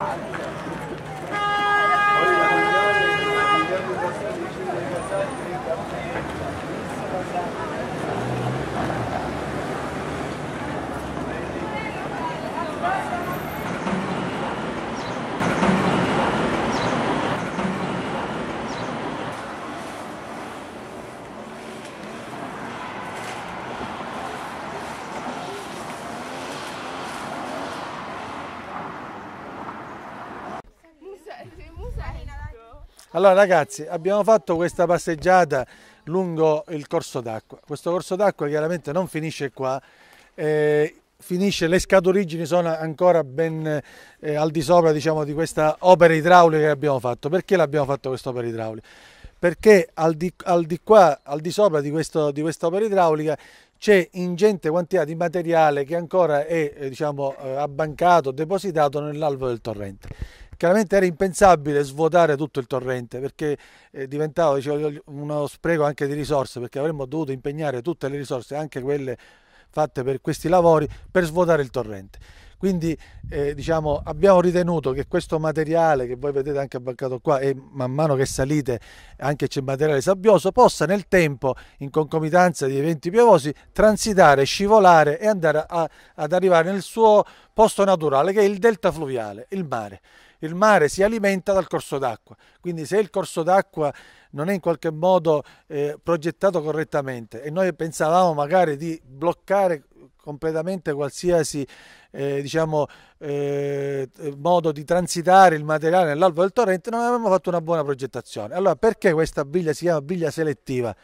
Thank you. Allora ragazzi abbiamo fatto questa passeggiata lungo il corso d'acqua. Questo corso d'acqua chiaramente non finisce qua. Eh, finisce, le scaturigini sono ancora ben eh, al di sopra diciamo, di questa opera idraulica che abbiamo fatto. Perché l'abbiamo fatto questa opera idraulica? Perché al di, al di, qua, al di sopra di, questo, di quest'opera idraulica c'è ingente quantità di materiale che ancora è eh, diciamo, eh, abbancato, depositato nell'alvo del torrente chiaramente era impensabile svuotare tutto il torrente perché eh, diventava dicevo, uno spreco anche di risorse perché avremmo dovuto impegnare tutte le risorse, anche quelle fatte per questi lavori, per svuotare il torrente. Quindi eh, diciamo, abbiamo ritenuto che questo materiale che voi vedete anche abbancato qua e man mano che salite anche c'è materiale sabbioso possa nel tempo, in concomitanza di eventi piovosi, transitare, scivolare e andare a, ad arrivare nel suo posto naturale che è il delta fluviale, il mare il mare si alimenta dal corso d'acqua, quindi se il corso d'acqua non è in qualche modo eh, progettato correttamente e noi pensavamo magari di bloccare completamente qualsiasi eh, diciamo, eh, modo di transitare il materiale nell'alvo del torrente, non avevamo fatto una buona progettazione. Allora perché questa biglia si chiama biglia selettiva?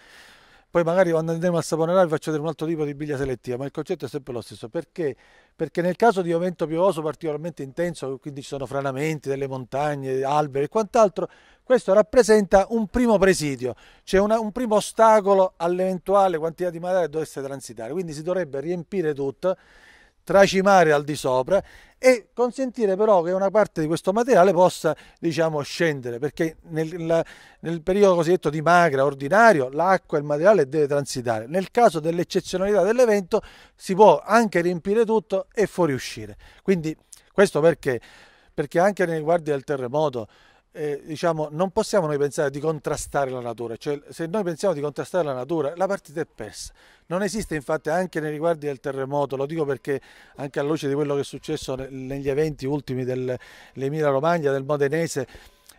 poi magari quando andremo a saponarà vi faccio vedere un altro tipo di biglia selettiva, ma il concetto è sempre lo stesso. Perché? Perché nel caso di un vento piovoso particolarmente intenso, quindi ci sono franamenti delle montagne, alberi e quant'altro, questo rappresenta un primo presidio, cioè una, un primo ostacolo all'eventuale quantità di materia che dovesse transitare. Quindi si dovrebbe riempire tutto, tracimare al di sopra e consentire però che una parte di questo materiale possa diciamo, scendere perché nel, nel periodo cosiddetto di magra ordinario l'acqua e il materiale deve transitare nel caso dell'eccezionalità dell'evento si può anche riempire tutto e fuoriuscire quindi questo perché perché anche nei guardi del terremoto eh, diciamo, non possiamo noi pensare di contrastare la natura, cioè se noi pensiamo di contrastare la natura la partita è persa. Non esiste infatti anche nei riguardi del terremoto, lo dico perché anche alla luce di quello che è successo negli eventi ultimi dell'Emilia Romagna, del Modenese,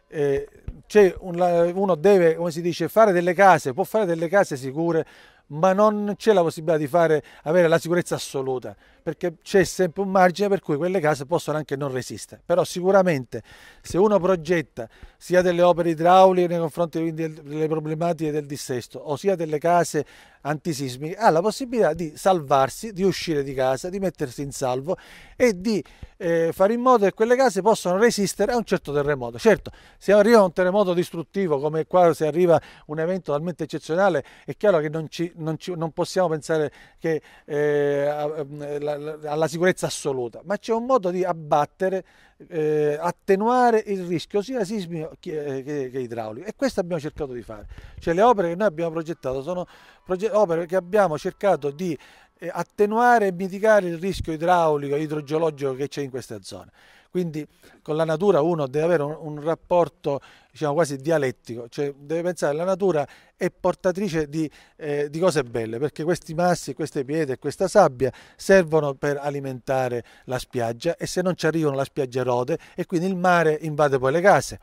eh, cioè uno deve, come si dice, fare delle case, può fare delle case sicure, ma non c'è la possibilità di fare, avere la sicurezza assoluta perché c'è sempre un margine per cui quelle case possono anche non resistere. Però sicuramente se uno progetta sia delle opere idrauliche nei confronti delle problematiche del dissesto, o sia delle case antisismiche, ha la possibilità di salvarsi, di uscire di casa, di mettersi in salvo e di eh, fare in modo che quelle case possano resistere a un certo terremoto. Certo, se arriva un terremoto distruttivo come qua, se arriva un evento talmente eccezionale, è chiaro che non, ci, non, ci, non possiamo pensare che eh, la, alla sicurezza assoluta, ma c'è un modo di abbattere, eh, attenuare il rischio sia sismico che, eh, che, che, idraulico e questo abbiamo cercato di fare. Cioè le opere che noi abbiamo progettato sono proget opere che abbiamo cercato di eh, attenuare e mitigare il rischio idraulico e idrogeologico che c'è in queste zone. Quindi con la natura uno deve avere un, un rapporto diciamo, quasi dialettico, cioè deve pensare che la natura è portatrice di, eh, di cose belle, perché questi massi, queste pietre e questa sabbia servono per alimentare la spiaggia e se non ci arrivano la spiaggia erode e quindi il mare invade poi le case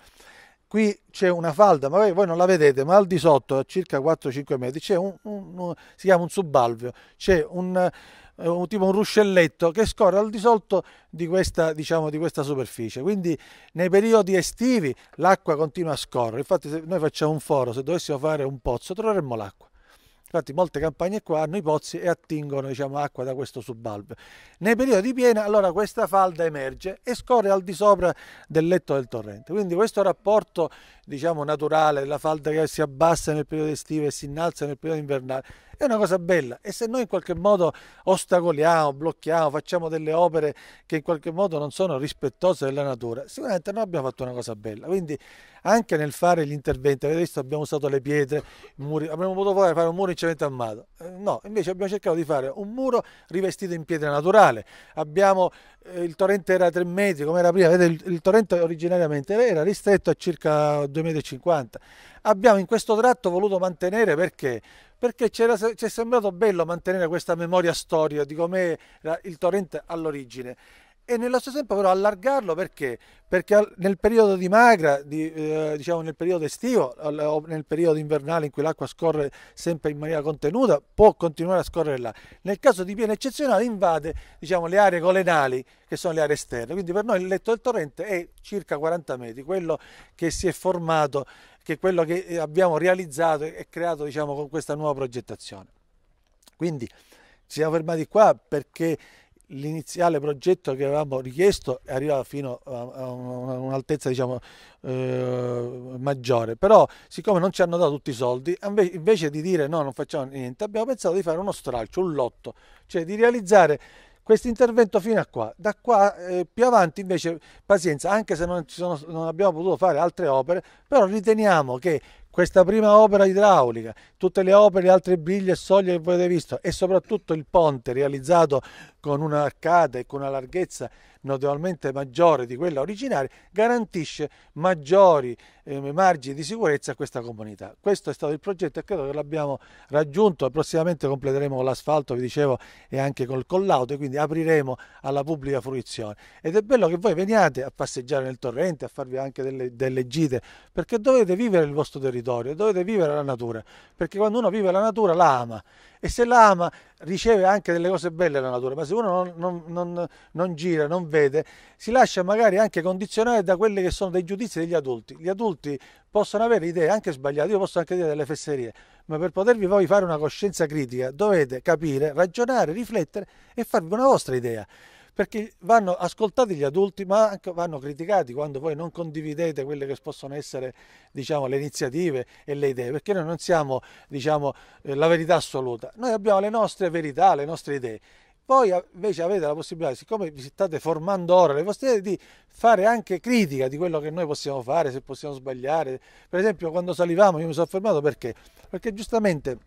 qui c'è una falda, ma voi non la vedete, ma al di sotto, a circa 4-5 metri, un, un, un, si chiama un subalveo, c'è un, eh, un, tipo un ruscelletto che scorre al di sotto di questa, diciamo, di questa superficie. Quindi nei periodi estivi l'acqua continua a scorrere. Infatti se noi facciamo un foro, se dovessimo fare un pozzo, troveremmo l'acqua. Infatti molte campagne qua hanno i pozzi e attingono diciamo, acqua da questo subalve. Nei periodi di piena allora questa falda emerge e scorre al di sopra del letto del torrente. Quindi questo rapporto diciamo, naturale della falda che si abbassa nel periodo estivo e si innalza nel periodo invernale è una cosa bella e se noi in qualche modo ostacoliamo, blocchiamo, facciamo delle opere che in qualche modo non sono rispettose della natura, sicuramente noi abbiamo fatto una cosa bella. Quindi anche nel fare gli interventi, avete visto abbiamo usato le pietre, muri, avremmo potuto fare un muro in cemento armato. Eh, no, invece abbiamo cercato di fare un muro rivestito in pietra naturale. Abbiamo, eh, il torrente era 3 metri come era prima, vedete il, il torrente originariamente era ristretto a circa 2,50 m. Abbiamo in questo tratto voluto mantenere perché? perché ci è sembrato bello mantenere questa memoria storica di com'è il torrente all'origine e nello stesso tempo però allargarlo perché? Perché nel periodo di magra, di, eh, diciamo nel periodo estivo o nel periodo invernale in cui l'acqua scorre sempre in maniera contenuta, può continuare a scorrere là. Nel caso di piena eccezionale invade diciamo, le aree colenali, che sono le aree esterne. Quindi per noi il letto del torrente è circa 40 metri, quello che si è formato che è quello che eh, abbiamo realizzato e creato diciamo, con questa nuova progettazione. Quindi ci siamo fermati qua perché l'iniziale progetto che avevamo richiesto arrivava fino a un'altezza diciamo, eh, maggiore però siccome non ci hanno dato tutti i soldi invece di dire no non facciamo niente abbiamo pensato di fare uno stralcio un lotto cioè di realizzare questo intervento fino a qua, da qua eh, più avanti invece pazienza, anche se non, sono, non abbiamo potuto fare altre opere, però riteniamo che questa prima opera idraulica, tutte le opere, le altre briglie e soglie che voi avete visto e soprattutto il ponte realizzato con un'arcata e con una larghezza notevolmente maggiore di quella originaria, garantisce maggiori eh, margini di sicurezza a questa comunità. Questo è stato il progetto e credo che l'abbiamo raggiunto prossimamente completeremo con l'asfalto, vi dicevo, e anche col collaudo, e quindi apriremo alla pubblica fruizione. Ed è bello che voi veniate a passeggiare nel torrente, a farvi anche delle, delle gite, perché dovete vivere il vostro territorio, dovete vivere la natura, perché quando uno vive la natura la ama e se la ama riceve anche delle cose belle dalla natura, ma se uno non, non, non, non, gira, non vede, si lascia magari anche condizionare da quelli che sono dei giudizi degli adulti. Gli adulti possono avere idee anche sbagliate, io posso anche dire delle fesserie, ma per potervi voi fare una coscienza critica dovete capire, ragionare, riflettere e farvi una vostra idea perché vanno ascoltati gli adulti ma anche vanno criticati quando voi non condividete quelle che possono essere diciamo, le iniziative e le idee, perché noi non siamo diciamo, eh, la verità assoluta, noi abbiamo le nostre verità, le nostre idee. Voi invece avete la possibilità, siccome vi state formando ora, le vostre idee, di fare anche critica di quello che noi possiamo fare, se possiamo sbagliare. Per esempio quando salivamo io mi sono fermato perché? Perché giustamente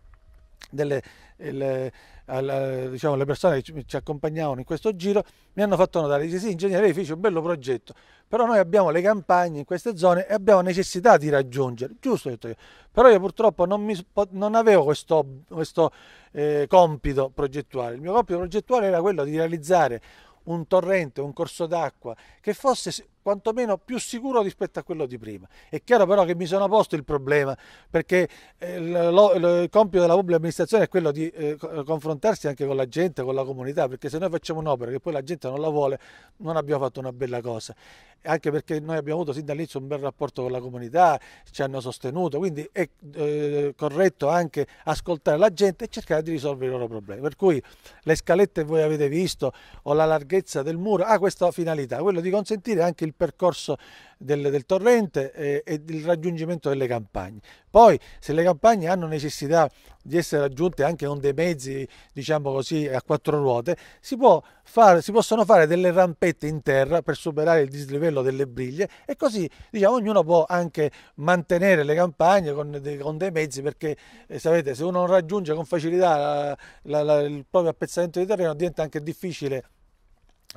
delle, le, al, eh, diciamo, le persone che ci accompagnavano in questo giro mi hanno fatto notare, dice sì ingegnere lei fece un bello progetto, però noi abbiamo le campagne in queste zone e abbiamo necessità di raggiungere, giusto ho detto io, però io purtroppo non, mi, non avevo questo, questo eh, compito progettuale, il mio compito progettuale era quello di realizzare un torrente, un corso d'acqua che fosse quantomeno più sicuro rispetto a quello di prima. È chiaro però che mi sono posto il problema perché eh, il, compito della pubblica amministrazione è quello di eh, confrontarsi anche con la gente, con la comunità, perché se noi facciamo un'opera che poi la gente non la vuole, non abbiamo fatto una bella cosa. Anche perché noi abbiamo avuto sin dall'inizio un bel rapporto con la comunità, ci hanno sostenuto, quindi è eh, corretto anche ascoltare la gente e cercare di risolvere i loro problemi. Per cui le scalette che voi avete visto o la larghezza del muro ha ah, questa finalità, quello di consentire anche il percorso del, del torrente e, eh, e, il raggiungimento delle campagne. Poi se le campagne hanno necessità di essere raggiunte anche con dei mezzi diciamo così, a quattro ruote, si, fare, si, possono fare delle rampette in terra per superare il dislivello delle briglie e così diciamo, ognuno può anche mantenere le campagne con, dei, con dei mezzi perché eh, sapete se uno non raggiunge con facilità la, la, la, il proprio appezzamento di terreno diventa anche difficile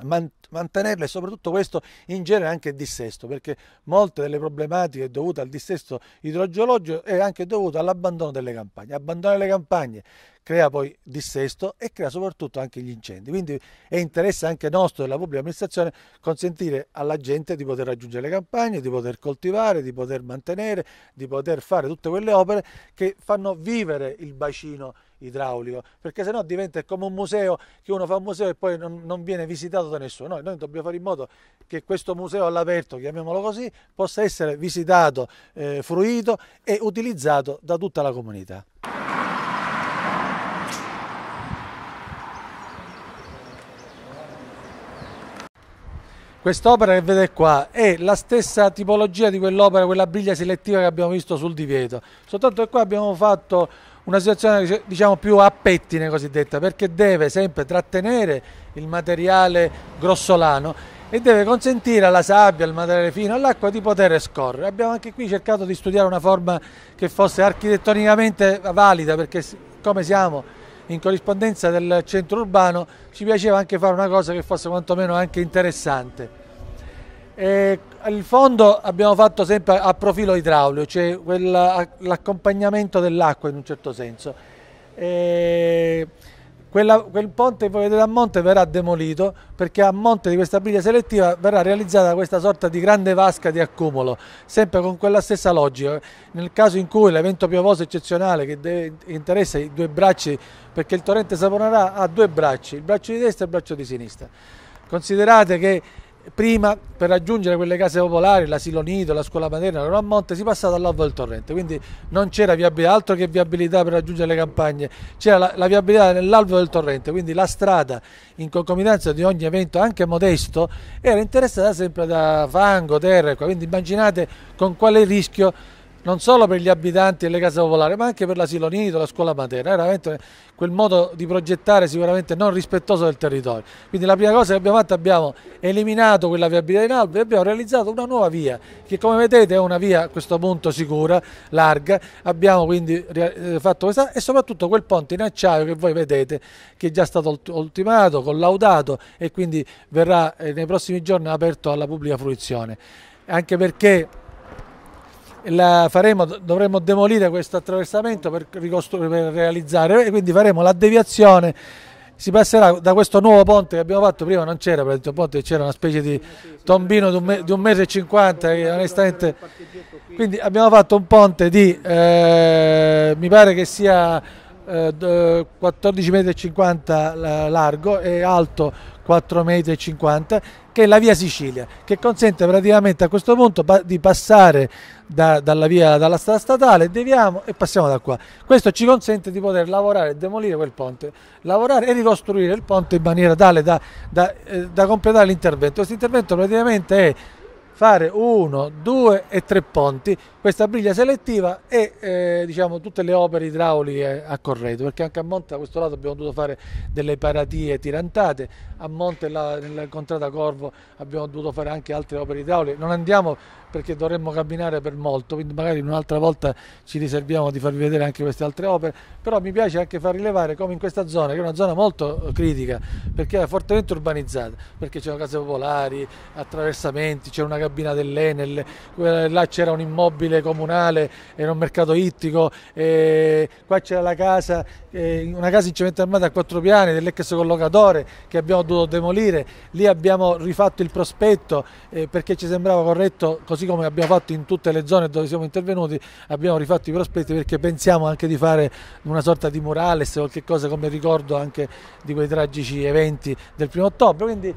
mantenerla e soprattutto questo in genere anche il dissesto perché molte delle problematiche dovute al dissesto idrogeologico è anche dovuto all'abbandono delle campagne. Abbandonare le campagne crea poi dissesto e crea soprattutto anche gli incendi. Quindi è interesse anche nostro della pubblica amministrazione consentire alla gente di poter raggiungere le campagne, di poter coltivare, di poter mantenere, di poter fare tutte quelle opere che fanno vivere il bacino idraulico, perché sennò diventa come un museo, che uno fa un museo e poi non, non viene visitato da nessuno. Noi, noi, dobbiamo fare in modo che questo museo all'aperto, chiamiamolo così, possa essere visitato, eh, fruito e utilizzato da tutta la comunità. Quest'opera che vedete qua è la stessa tipologia di quell'opera, quella briglia selettiva che abbiamo visto sul divieto, soltanto che qua abbiamo fatto una situazione diciamo, più a pettine cosiddetta, perché deve sempre trattenere il materiale grossolano e deve consentire alla sabbia, al materiale fino, all'acqua di poter scorrere. Abbiamo anche qui cercato di studiare una forma che fosse architettonicamente valida, perché come siamo in corrispondenza del centro urbano ci piaceva anche fare una cosa che fosse quantomeno anche interessante. Eh, il fondo abbiamo fatto sempre a profilo idraulico, cioè l'accompagnamento dell'acqua in un certo senso. Eh, quella, quel ponte che vedete a monte verrà demolito perché a monte di questa briglia selettiva verrà realizzata questa sorta di grande vasca di accumulo, sempre con quella stessa logica. Nel caso in cui l'evento piovoso eccezionale che deve, interessa i due bracci, perché il torrente Saponarà ha due bracci, il braccio di destra e il braccio di sinistra. Considerate che prima per raggiungere quelle case popolari, l'asilo nido, la scuola materna, la Monte, si passava dall'alto del torrente, quindi non c'era altro che viabilità per raggiungere le campagne, c'era la, la, viabilità nell'alvo del torrente, quindi la strada in concomitanza di ogni evento anche modesto era interessata sempre da fango, terra, ecco. quindi immaginate con quale rischio non solo per gli abitanti delle case popolari, ma anche per l'asilo nido, la scuola materna. Era veramente quel modo di progettare sicuramente non rispettoso del territorio. Quindi la prima cosa che abbiamo fatto, è abbiamo eliminato quella viabilità in alto e abbiamo realizzato una nuova via, che come vedete è una via a questo punto sicura, larga. Abbiamo quindi eh, fatto questa e soprattutto quel ponte in acciaio che voi vedete, che è già stato ultimato, collaudato e quindi verrà eh, nei prossimi giorni aperto alla pubblica fruizione. Anche perché la faremo, dovremo demolire questo attraversamento per, per realizzare, quindi faremo la deviazione si passerà da questo nuovo ponte che abbiamo fatto prima non c'era un ponte c'era una specie di tombino di un, me, di un mese e cinquanta che onestamente quindi abbiamo fatto un ponte di eh, mi pare che sia 14,50 eh, m largo e alto 4,50 metri, che è la via Sicilia, che consente praticamente a questo punto di passare da, dalla, via, dalla strada statale, deviamo e passiamo da qua. Questo ci consente di poter lavorare e demolire quel ponte, lavorare e ricostruire il ponte in maniera tale da, da, eh, da completare l'intervento. Questo intervento praticamente è fare uno, due e tre ponti, questa briglia selettiva e eh, diciamo, tutte le opere idrauliche a corredo, perché anche a Monte da questo lato abbiamo dovuto fare delle paratie tirantate, a Monte là, nella contrada Corvo abbiamo dovuto fare anche altre opere idrauliche, non andiamo perché dovremmo camminare per molto, quindi magari un'altra volta ci riserviamo di farvi vedere anche queste altre opere, però mi piace anche far rilevare come in questa zona, che è una zona molto eh, critica, perché è fortemente urbanizzata, perché c'erano case popolari, attraversamenti, c'era una cabina dell'Enel, là c'era un immobile comunale, era un mercato ittico, qua c'era la casa, una casa in cemento armato a quattro piani dell'ex collocatore che abbiamo dovuto demolire, lì abbiamo rifatto il prospetto eh, perché ci sembrava corretto così così come abbiamo fatto in tutte le zone dove siamo intervenuti, abbiamo rifatto i prospetti perché pensiamo anche di fare una sorta di murales, qualche cosa come ricordo anche di quei tragici eventi del primo ottobre. Quindi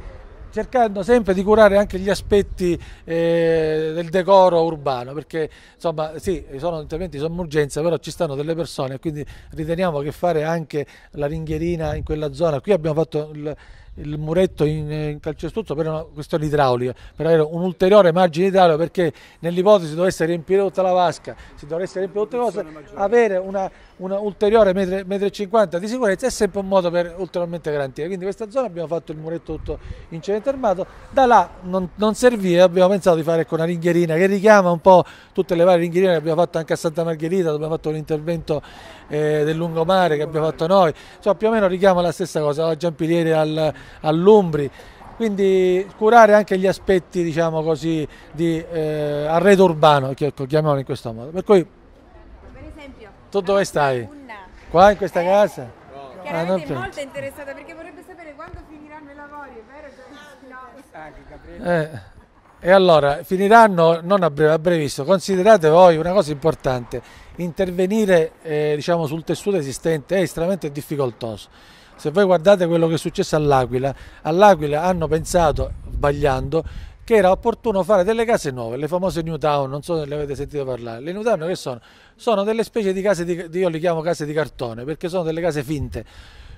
cercando sempre di curare anche gli aspetti eh, del decoro urbano, perché insomma sì, sono interventi di sommergenza, però ci stanno delle persone, quindi riteniamo che fare anche la ringhierina in quella zona, qui abbiamo fatto il il muretto in, in calcestruzzo per una questione idraulica, per avere un ulteriore margine idraulico perché nell'ipotesi dovesse riempire tutta la vasca, si dovesse riempire tutte le cose, avere una un ulteriore 1,50 m di sicurezza è sempre un modo per ulteriormente garantire. Quindi in questa zona abbiamo fatto il muretto tutto in cemento armato, da là non, non serviva, abbiamo pensato di fare ecco, una ringhierina che richiama un po' tutte le varie ringhierine che abbiamo fatto anche a Santa Margherita, dove abbiamo fatto un intervento eh, del lungomare che abbiamo fatto noi, insomma cioè, più o meno richiama la stessa cosa, da Giampilieri al, all'Umbri quindi curare anche gli aspetti diciamo così, di eh, arredo urbano, ecco, chiamiamolo in questo modo. Per cui tu dove stai? Qua in questa eh? casa? No. Ah, Chiaramente ah, è molto interessata perché vorrebbe sapere quando finiranno i lavori, vero? No. Eh, e allora, finiranno non a, breve, a brevissimo. Considerate voi una cosa importante, intervenire eh, diciamo, sul tessuto esistente è estremamente difficoltoso. Se voi guardate quello che è successo all'Aquila, all'Aquila hanno pensato, sbagliando, che era opportuno fare delle case nuove, le famose New Town, non so se le avete sentito parlare. Le New Town che sono? Sono delle specie di case, di, io le chiamo case di cartone, perché sono delle case finte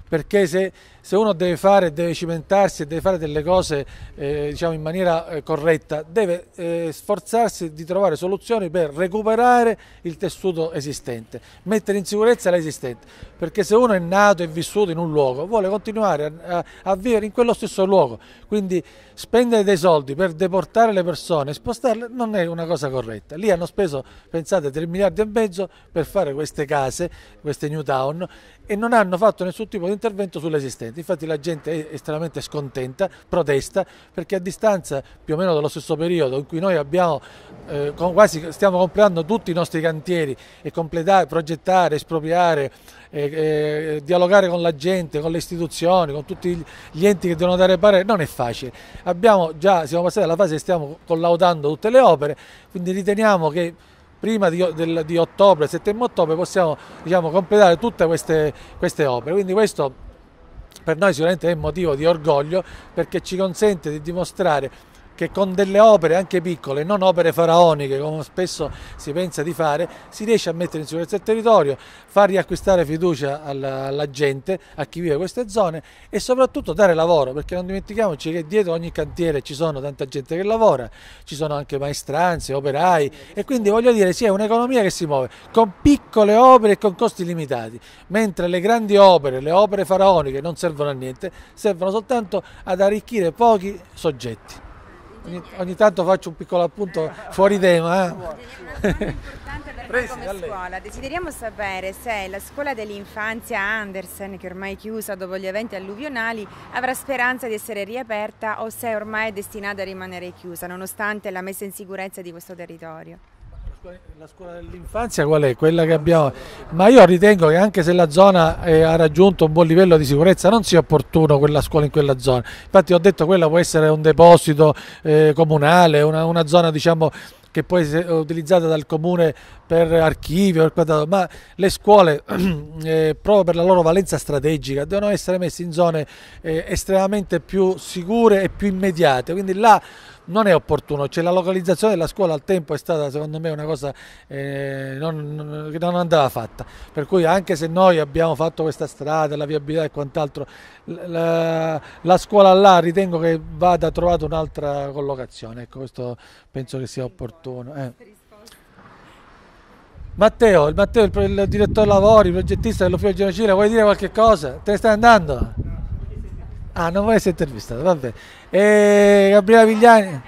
perché se, se, uno deve fare, deve cimentarsi e deve fare delle cose eh, diciamo in maniera eh, corretta, deve eh, sforzarsi di trovare soluzioni per recuperare il tessuto esistente, mettere in sicurezza l'esistente, perché se uno è nato e vissuto in un luogo, vuole continuare a, a, a, vivere in quello stesso luogo, quindi spendere dei soldi per deportare le persone, spostarle, non è una cosa corretta. Lì hanno speso, pensate, 3 miliardi e mezzo per fare queste case, queste new town, e non hanno fatto nessun tipo di intervento sull'esistente. Infatti la gente è estremamente scontenta, protesta, perché a distanza più o meno dello stesso periodo in cui noi abbiamo, eh, quasi stiamo completando tutti i nostri cantieri e completare, progettare, espropriare, eh, eh, dialogare con la gente, con le istituzioni, con tutti gli enti che devono dare parere, non è facile. Abbiamo già, siamo passati alla fase che stiamo collaudando tutte le opere, quindi riteniamo che prima di, del, di ottobre, settembre ottobre possiamo diciamo, completare tutte queste, queste opere. Quindi questo per noi sicuramente è un motivo di orgoglio perché ci consente di dimostrare che con delle opere anche piccole, non opere faraoniche come spesso si pensa di fare, si riesce a mettere in sicurezza il territorio, far riacquistare fiducia alla, alla gente, a chi vive queste zone e soprattutto dare lavoro, perché non dimentichiamoci che dietro ogni cantiere ci sono tanta gente che lavora, ci sono anche maestranze, operai e quindi voglio dire sì, è un'economia che si muove con piccole opere e con costi limitati, mentre le grandi opere, le opere faraoniche non servono a niente, servono soltanto ad arricchire pochi soggetti ogni, ogni, tanto faccio un piccolo appunto fuori tema. Eh. scuola. Desideriamo sapere se la scuola dell'infanzia Andersen, che ormai è chiusa dopo gli eventi alluvionali, avrà speranza di essere riaperta o se ormai è destinata a rimanere chiusa, nonostante la messa in sicurezza di questo territorio la scuola dell'infanzia qual è? Quella che abbiamo, ma io ritengo che anche se la zona eh, ha raggiunto un buon livello di sicurezza non sia opportuno quella scuola in quella zona, infatti ho detto che quella può essere un deposito eh, comunale, una, una zona diciamo che può essere utilizzata dal comune per archivio, ma le scuole eh, proprio per la loro valenza strategica devono essere messe in zone eh, estremamente più sicure e più immediate, quindi là non è opportuno, cioè la localizzazione della scuola al tempo è stata secondo me una cosa eh, non, che non andava fatta, per cui anche se noi abbiamo fatto questa strada, la viabilità e quant'altro, la, la, scuola là ritengo che vada trovata un'altra collocazione, ecco questo penso che sia opportuno. Eh. Matteo, il, Matteo il, il, direttore lavori, il progettista dell'Ufficio Genocida, vuoi dire qualche cosa? Te ne stai andando? Ah, non vuoi essere intervistato, va bene. E Gabriele Vigliani,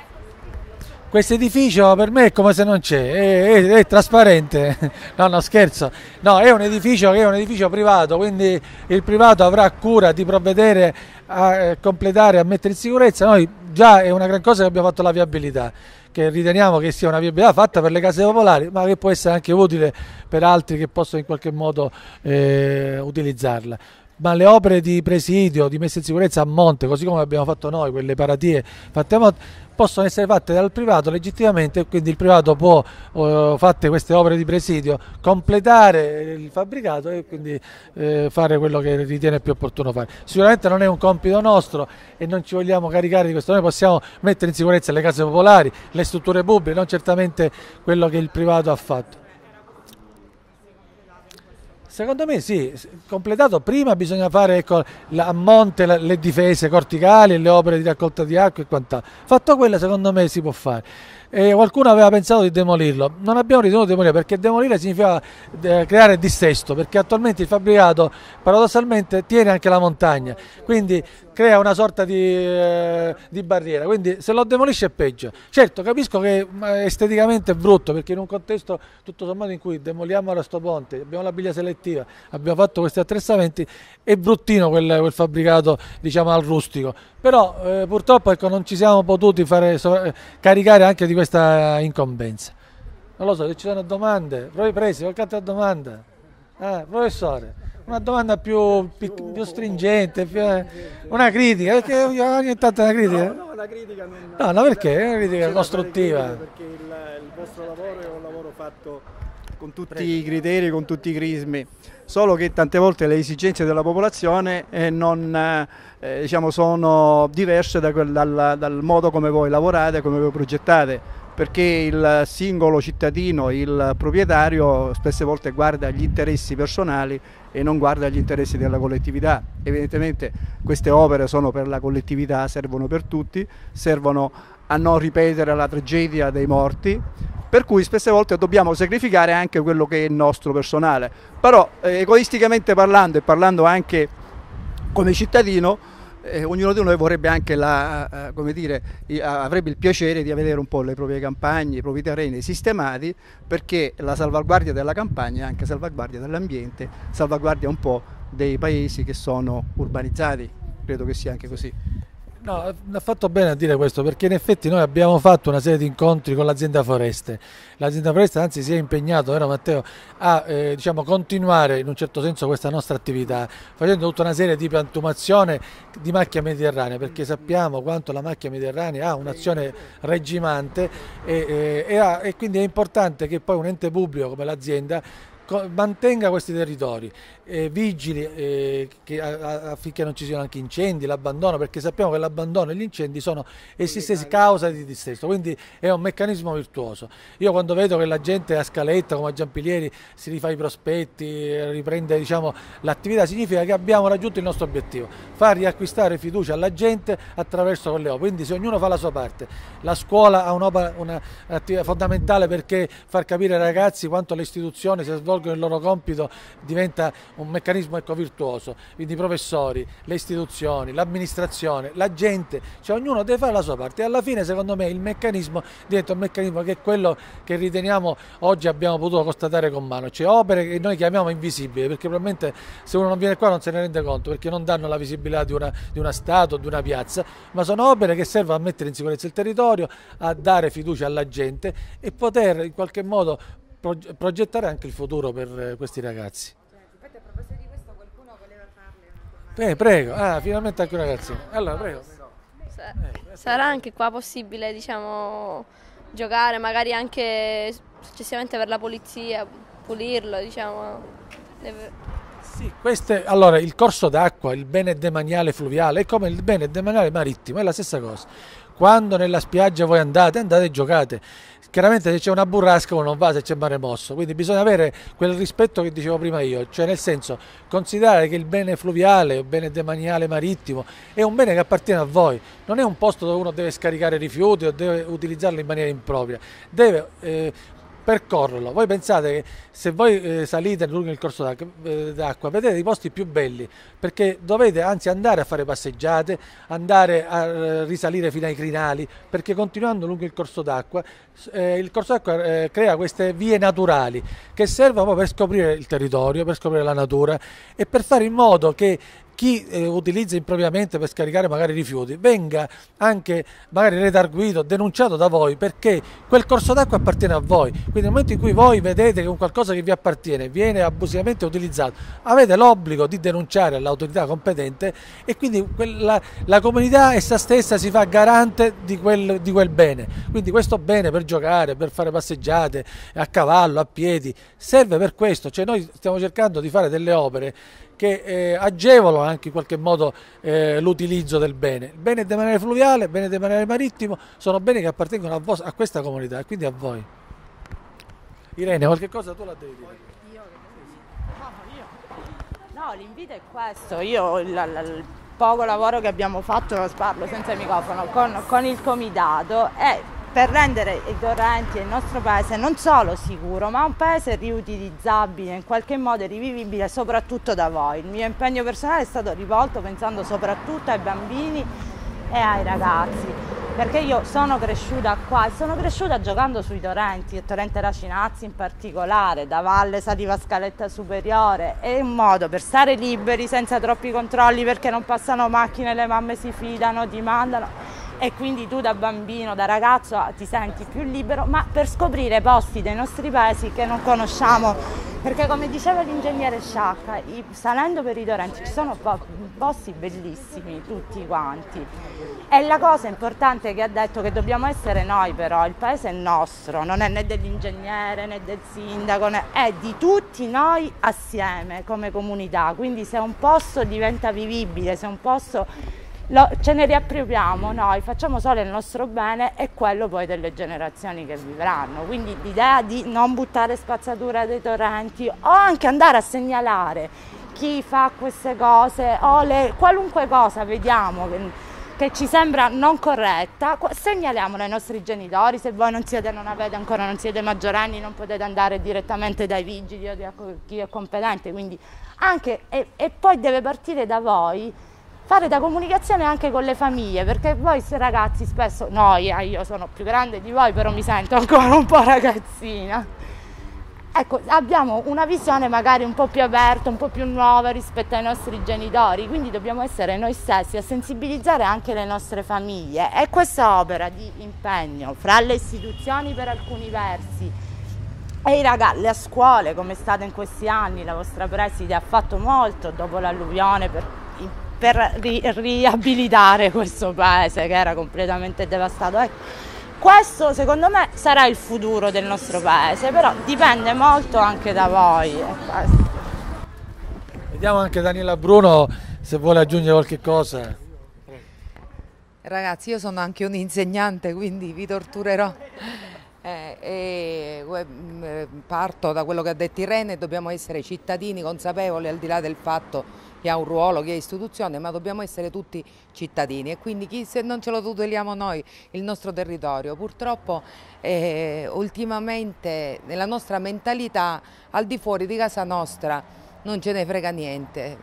questo edificio per me è come se non c'è, è, è, è, trasparente, no no scherzo, no è un edificio che è un edificio privato, quindi il privato avrà cura di provvedere a completare, a mettere in sicurezza, noi già è una gran cosa che abbiamo fatto la viabilità, che riteniamo che sia una viabilità fatta per le case popolari, ma che può essere anche utile per altri che possono in qualche modo eh, utilizzarla ma le opere di presidio, di messa in sicurezza a monte, così come abbiamo fatto noi, quelle paratie fatte a monte, possono essere fatte dal privato legittimamente, quindi il privato può, eh, fatte queste opere di presidio, completare il fabbricato e quindi eh, fare quello che ritiene più opportuno fare. Sicuramente non è un compito nostro e non ci vogliamo caricare di questo, noi possiamo mettere in sicurezza le case popolari, le strutture pubbliche, non certamente quello che il privato ha fatto. Secondo me sì, completato prima bisogna fare ecco, a monte le difese corticali, le opere di raccolta di acqua e quant'altro. Fatto quello secondo me si può fare e qualcuno aveva pensato di demolirlo. Non abbiamo ritenuto di demolire perché demolire significa eh, creare dissesto, perché attualmente il fabbricato paradossalmente tiene anche la montagna, quindi crea una sorta di, eh, di barriera, quindi se lo demolisce è peggio. Certo, capisco che mm, esteticamente è brutto perché in un contesto tutto sommato in cui demoliamo questo ponte, abbiamo la biglia selettiva, abbiamo fatto questi attrezzamenti, è bruttino quel, quel fabbricato diciamo al rustico però eh, purtroppo ecco, non ci siamo potuti fare, eh, caricare anche di questa incombenza. Non lo so, ci sono domande, provi presi, qualche altra domanda. Ah, professore, una domanda più, più, più stringente, più, eh, una critica, perché ogni tanto una critica. No, no, una critica non... No, no, perché? È una critica costruttiva. Perché il, il vostro lavoro è un lavoro fatto con tutti Prego. i criteri, con tutti i crismi, solo che tante volte le esigenze della popolazione eh, non, eh, eh, diciamo, sono diverse da quel, dal, dal, modo come voi lavorate, come voi progettate, perché il singolo cittadino, il proprietario, spesse volte guarda gli interessi personali e non guarda gli interessi della collettività. Evidentemente queste opere sono per la collettività, servono per tutti, servono a non ripetere la tragedia dei morti, per cui spesse volte dobbiamo sacrificare anche quello che è il nostro personale. Però eh, egoisticamente parlando e parlando anche come cittadino, eh, ognuno di noi vorrebbe anche la, eh, eh dire, avrebbe il piacere di avere un po' le proprie campagne, i propri terreni sistemati, perché la salvaguardia della campagna è anche salvaguardia dell'ambiente, salvaguardia un po' dei paesi che sono urbanizzati, credo che sia anche così. No, ha fatto bene a dire questo perché in effetti noi abbiamo fatto una serie di incontri con l'azienda Foreste. L'azienda Foreste anzi si è impegnato, vero Matteo, a eh, diciamo, continuare in un certo senso questa nostra attività facendo tutta una serie di piantumazione di macchia mediterranea perché sappiamo quanto la macchia mediterranea ha un'azione reggimante e, e, eh, e, ha, e quindi è importante che poi un ente pubblico come l'azienda mantenga questi territori, eh, vigili eh, che, a, affinché non ci siano anche incendi, l'abbandono, perché sappiamo che l'abbandono e gli incendi sono essi stessi causa di dissesto, quindi è un meccanismo virtuoso. Io quando vedo che la gente a scaletta come a Giampilieri si rifà i prospetti, riprende diciamo, l'attività, significa che abbiamo raggiunto il nostro obiettivo, far riacquistare fiducia alla gente attraverso quelle opere, quindi se ognuno fa la sua parte, la scuola ha un'opera una, fondamentale perché far capire ai ragazzi quanto le istituzioni si svolgono svolgono il loro compito diventa un meccanismo ecco, virtuoso, quindi i professori, le istituzioni, l'amministrazione, la gente, cioè ognuno deve fare la sua parte e alla fine secondo me il meccanismo diventa un meccanismo che è quello che riteniamo oggi abbiamo potuto constatare con mano, cioè opere che noi chiamiamo invisibili perché probabilmente se uno non viene qua non se ne rende conto perché non danno la visibilità di una, di una statua, di una piazza, ma sono opere che servono a mettere in sicurezza il territorio, a dare fiducia alla gente e poter in qualche modo progettare anche il futuro per eh, questi ragazzi. Certo, infatti a proposito di questo qualcuno voleva farle. Eh, prego, ah, finalmente anche un ragazzo. Allora, eh, prego. Sarà anche qua possibile, diciamo, giocare, magari anche successivamente per la polizia, pulirlo, diciamo. Sì, queste, allora, il corso d'acqua, il bene demaniale fluviale, è come il bene demaniale marittimo, è la stessa cosa. Quando nella spiaggia voi andate, andate e giocate. Chiaramente se c'è una burrasca uno non va se c'è mare mosso, quindi bisogna avere quel rispetto che dicevo prima io, cioè nel senso considerare che il bene fluviale, il bene demaniale marittimo è un bene che appartiene a voi, non è un posto dove uno deve scaricare rifiuti o deve utilizzarlo in maniera impropria, deve eh, percorrerlo. Voi pensate che se voi eh, salite lungo il corso eh, d'acqua, vedete i posti più belli perché dovete anzi andare a fare passeggiate, andare a eh, risalire fino ai crinali perché continuando lungo il corso d'acqua eh, il corso d'acqua eh, crea queste vie naturali che servono per scoprire il territorio, per scoprire la natura e per fare in modo che chi eh, utilizza impropriamente per scaricare magari rifiuti venga anche magari redarguito, denunciato da voi perché quel corso d'acqua appartiene a voi. Quindi nel momento in cui voi vedete che un qualcosa che vi appartiene viene abusivamente utilizzato, avete l'obbligo di denunciare all'autorità competente e quindi quella, la comunità essa stessa si fa garante di quel, di quel bene. Quindi questo bene per giocare, per fare passeggiate a cavallo, a piedi, serve per questo. Cioè noi stiamo cercando di fare delle opere che eh, agevolano anche in qualche modo eh, l'utilizzo del bene. Il bene demaniale fluviale, il bene demaniale marittimo sono beni che appartengono a, vos- a questa comunità e quindi a voi. Irene, qualche cosa tu la devi dire. No, l'invito è questo, io il, il, poco lavoro che abbiamo fatto, parlo senza microfono, con, con il comitato è per rendere i torrenti e il nostro paese non solo sicuro, ma un paese riutilizzabile, in qualche modo rivivibile soprattutto da voi. Il mio impegno personale è stato rivolto pensando soprattutto ai bambini e ai ragazzi perché io sono cresciuta qua e sono cresciuta giocando sui torrenti, il torrente Racinazzi in particolare, da valle saliva scaletta superiore, è un modo per stare liberi senza troppi controlli perché non passano macchine, le mamme si fidano, ti mandano e quindi tu da bambino, da ragazzo ti senti più libero, ma per scoprire posti dei nostri paesi che non conosciamo, perché come diceva l'ingegnere Sciacca, salendo per i Dorenti ci sono posti bellissimi tutti quanti. E la cosa importante che ha detto che dobbiamo essere noi però, il paese è nostro, non è né dell'ingegnere né del sindaco, né, è di tutti noi assieme come comunità, quindi se un posto diventa vivibile, se un posto lo, ce ne riappropriamo noi, facciamo solo il nostro bene e quello poi delle generazioni che vivranno. Quindi l'idea di non buttare spazzatura dei torrenti o anche andare a segnalare chi fa queste cose o le, qualunque cosa vediamo che, che, ci sembra non corretta, segnaliamola ai nostri genitori, se voi non siete, non avete ancora, non siete maggiorenni, non potete andare direttamente dai vigili o da chi è competente, quindi anche, e, e poi deve partire da voi fare da comunicazione anche con le famiglie, perché voi ragazzi spesso, no io sono più grande di voi, però mi sento ancora un po' ragazzina. Ecco, abbiamo una visione magari un po' più aperta, un po' più nuova rispetto ai nostri genitori, quindi dobbiamo essere noi stessi a sensibilizzare anche le nostre famiglie. E questa opera di impegno fra le istituzioni per alcuni versi, e i ragazzi, le scuole, come è stata in questi anni, la vostra preside ha fatto molto dopo l'alluvione per per ri- riabilitare questo paese che era completamente devastato. Ecco, questo secondo me sarà il futuro del nostro paese, però dipende molto anche da voi. Eh, Vediamo anche Daniela Bruno se vuole aggiungere qualche cosa. Ragazzi, io sono anche un insegnante, quindi vi torturerò. Eh, mm, eh, parto da quello che ha detto Irene, dobbiamo essere cittadini consapevoli al di là del fatto chi ha un ruolo, chi ha istituzione, ma dobbiamo essere tutti cittadini e quindi chi, se non ce lo tuteliamo noi, il nostro territorio, purtroppo eh, ultimamente nella nostra mentalità al di fuori di casa nostra non ce ne frega niente,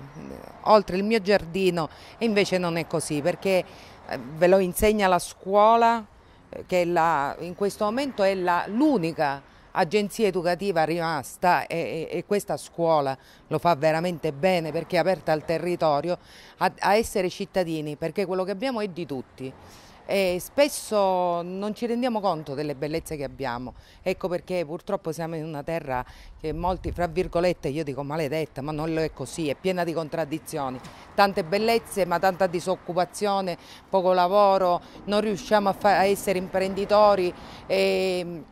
oltre il mio giardino e invece non è così perché eh, ve lo insegna la scuola eh, che la, in questo momento è l'unica agenzia educativa rimasta ah, e, e, e, questa scuola lo fa veramente bene perché è aperta al territorio a, a essere cittadini perché quello che abbiamo è di tutti e spesso non ci rendiamo conto delle bellezze che abbiamo. Ecco perché purtroppo siamo in una terra che molti, fra virgolette, io dico maledetta, ma non lo è così, è piena di contraddizioni. Tante bellezze, ma tanta disoccupazione, poco lavoro, non riusciamo a, a essere imprenditori. E, ehm,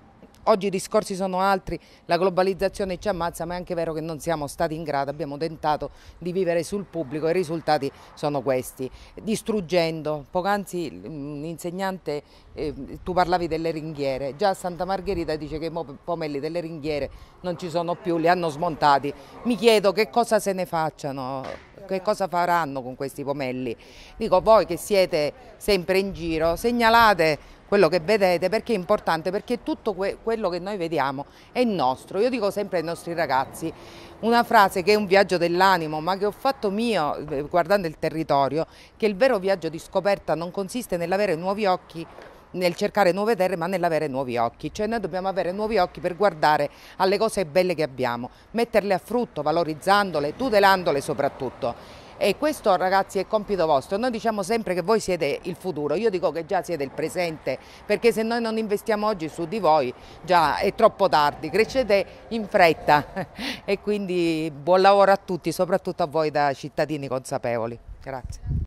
Oggi i discorsi sono altri, la globalizzazione ci ammazza, ma è anche vero che non siamo stati in grado, abbiamo tentato di vivere sul pubblico e i risultati sono questi. Distruggendo, poc'anzi l'insegnante, mm, eh, tu parlavi delle ringhiere, già a Santa Margherita dice che i pomelli delle ringhiere non ci sono più, li hanno smontati. Mi chiedo che cosa se ne facciano che cosa faranno con questi pomelli. Dico voi che siete sempre in giro, segnalate quello che vedete perché è importante, perché tutto que quello che noi vediamo è nostro. Io dico sempre ai nostri ragazzi una frase che è un viaggio dell'animo, ma che ho fatto mio eh, guardando il territorio, che il vero viaggio di scoperta non consiste nell'avere nuovi occhi nel cercare nuove terre ma nell'avere nuovi occhi, cioè noi dobbiamo avere nuovi occhi per guardare alle cose belle che abbiamo, metterle a frutto, valorizzandole, tutelandole soprattutto e questo ragazzi è compito vostro, noi diciamo sempre che voi siete il futuro, io dico che già siete il presente perché se noi non investiamo oggi su di voi già è troppo tardi, crescete in fretta e quindi buon lavoro a tutti, soprattutto a voi da cittadini consapevoli. Grazie.